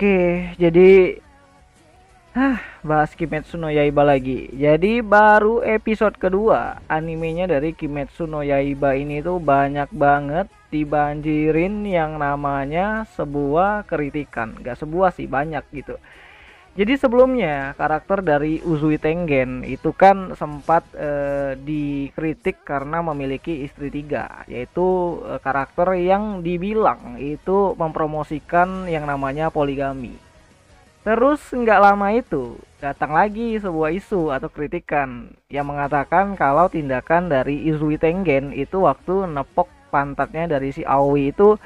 Oke, jadi Hah, bahas Kimetsu no Yaiba lagi. Jadi baru episode kedua animenya dari Kimetsu no Yaiba ini tuh banyak banget dibanjirin yang namanya sebuah kritikan. Gak sebuah sih, banyak gitu. Jadi sebelumnya karakter dari Uzui Tengen itu kan sempat e, dikritik karena memiliki istri tiga, yaitu e, karakter yang dibilang itu mempromosikan yang namanya poligami. Terus nggak lama itu datang lagi sebuah isu atau kritikan yang mengatakan kalau tindakan dari Uzui Tengen itu waktu nepok pantatnya dari si Aoi itu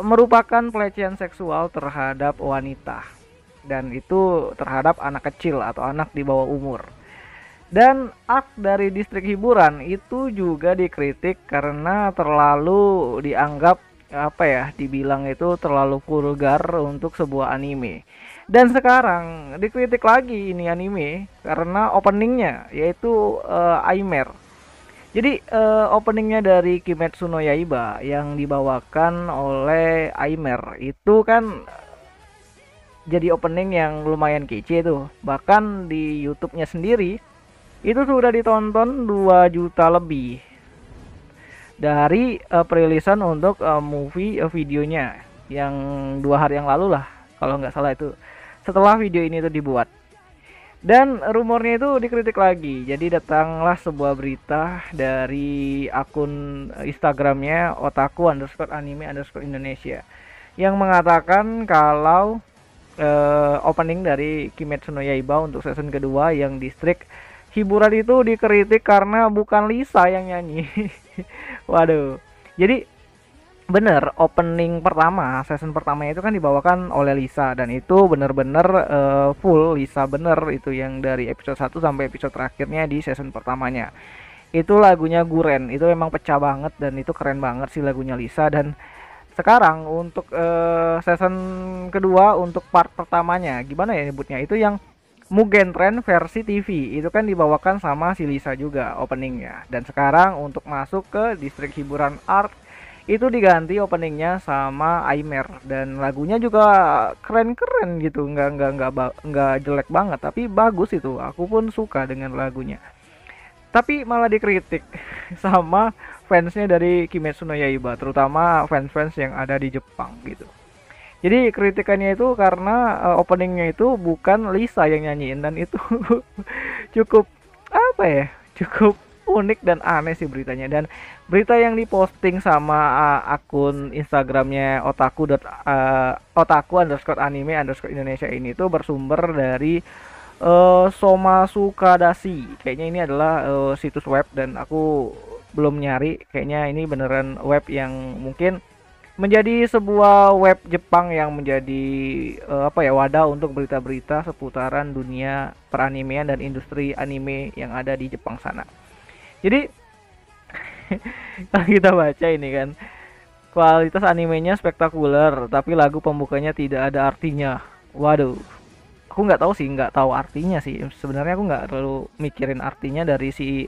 merupakan pelecehan seksual terhadap wanita dan itu terhadap anak kecil atau anak di bawah umur. Dan ak dari distrik hiburan itu juga dikritik karena terlalu dianggap apa ya, dibilang itu terlalu vulgar untuk sebuah anime. Dan sekarang dikritik lagi ini anime karena openingnya yaitu uh, Aimer. Jadi uh, openingnya dari Kimetsu no Yaiba yang dibawakan oleh Aimer itu kan jadi opening yang lumayan kece itu bahkan di YouTube-nya sendiri itu sudah ditonton 2 juta lebih dari uh, perilisan untuk uh, movie uh, videonya yang dua hari yang lalu lah kalau nggak salah itu setelah video ini itu dibuat dan rumornya itu dikritik lagi jadi datanglah sebuah berita dari akun Instagramnya otaku underscore anime underscore Indonesia yang mengatakan kalau uh, opening dari Kimetsu no Yaiba untuk season kedua yang distrik hiburan itu dikritik karena bukan Lisa yang nyanyi. Waduh. Jadi bener opening pertama season pertama itu kan dibawakan oleh Lisa dan itu bener-bener uh, full Lisa bener itu yang dari episode 1 sampai episode terakhirnya di season pertamanya itu lagunya Guren itu memang pecah banget dan itu keren banget sih lagunya Lisa dan sekarang untuk uh, season kedua untuk part pertamanya gimana ya nyebutnya itu yang Mugen Train versi TV itu kan dibawakan sama si Lisa juga openingnya dan sekarang untuk masuk ke distrik hiburan art itu diganti openingnya sama Aimer dan lagunya juga keren-keren gitu nggak nggak nggak nggak jelek banget tapi bagus itu aku pun suka dengan lagunya tapi malah dikritik sama fansnya dari Kimetsu no Yaiba terutama fans-fans yang ada di Jepang gitu jadi kritikannya itu karena uh, openingnya itu bukan Lisa yang nyanyiin dan itu cukup apa ya cukup unik dan aneh sih beritanya dan berita yang diposting sama uh, akun Instagramnya otaku dot uh, otaku underscore anime underscore Indonesia ini tuh bersumber dari uh, eh, Somasukadasi. Kayaknya ini adalah uh, situs web dan aku belum nyari. Kayaknya ini beneran web yang mungkin menjadi sebuah web Jepang yang menjadi uh, apa ya wadah untuk berita-berita seputaran dunia peranimean dan industri anime yang ada di Jepang sana. Jadi kalau kita baca ini kan kualitas animenya spektakuler tapi lagu pembukanya tidak ada artinya. Waduh aku nggak tahu sih nggak tahu artinya sih sebenarnya aku nggak terlalu mikirin artinya dari si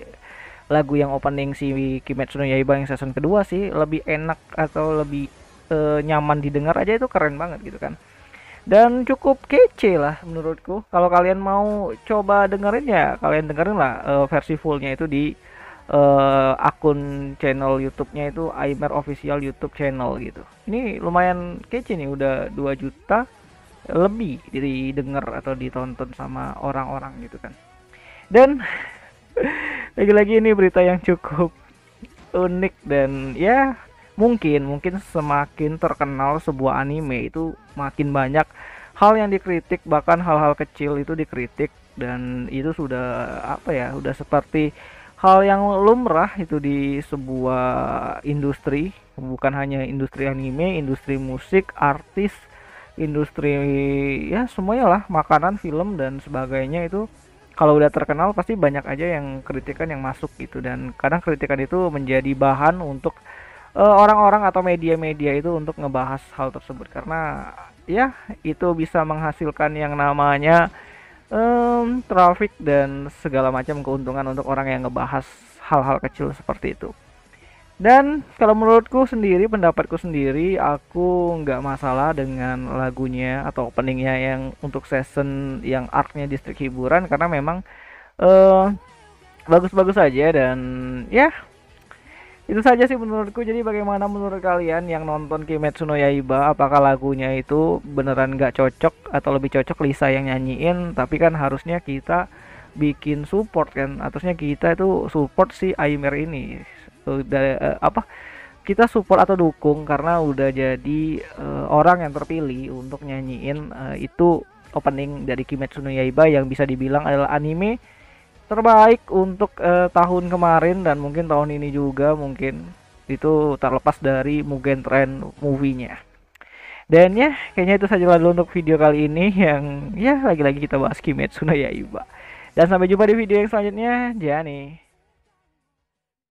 lagu yang opening si Kimetsu no Yaiba yang season kedua sih lebih enak atau lebih e, nyaman didengar aja itu keren banget gitu kan dan cukup kece lah menurutku kalau kalian mau coba dengerin ya kalian dengerin lah e, versi fullnya itu di e, akun channel YouTube-nya itu Aimer Official YouTube Channel gitu ini lumayan kece nih udah 2 juta lebih didengar atau ditonton sama orang-orang gitu kan dan lagi-lagi ini berita yang cukup unik dan ya mungkin mungkin semakin terkenal sebuah anime itu makin banyak hal yang dikritik bahkan hal-hal kecil itu dikritik dan itu sudah apa ya sudah seperti hal yang lumrah itu di sebuah industri bukan hanya industri anime industri musik artis industri ya semuanya lah makanan film dan sebagainya itu kalau udah terkenal pasti banyak aja yang kritikan yang masuk gitu dan kadang kritikan itu menjadi bahan untuk eh, orang-orang uh, atau media-media itu untuk ngebahas hal tersebut karena ya itu bisa menghasilkan yang namanya um, traffic dan segala macam keuntungan untuk orang yang ngebahas hal-hal kecil seperti itu. Dan kalau menurutku sendiri, pendapatku sendiri, aku nggak masalah dengan lagunya atau openingnya yang untuk season yang artnya distrik hiburan karena memang eh, bagus-bagus uh, aja dan ya itu saja sih menurutku. Jadi bagaimana menurut kalian yang nonton Kimetsu no Yaiba, apakah lagunya itu beneran nggak cocok atau lebih cocok Lisa yang nyanyiin? Tapi kan harusnya kita bikin support kan, harusnya kita itu support si Aimer ini Eh, dari uh, apa kita support atau dukung karena udah jadi uh, orang yang terpilih untuk nyanyiin uh, itu opening dari Kimetsu no Yaiba yang bisa dibilang adalah anime terbaik untuk uh, tahun kemarin dan mungkin tahun ini juga mungkin itu terlepas dari Mugen Train movie-nya. Dan ya, kayaknya itu saja dulu untuk video kali ini yang ya lagi-lagi kita bahas Kimetsu no Yaiba. Dan sampai jumpa di video yang selanjutnya. Jani.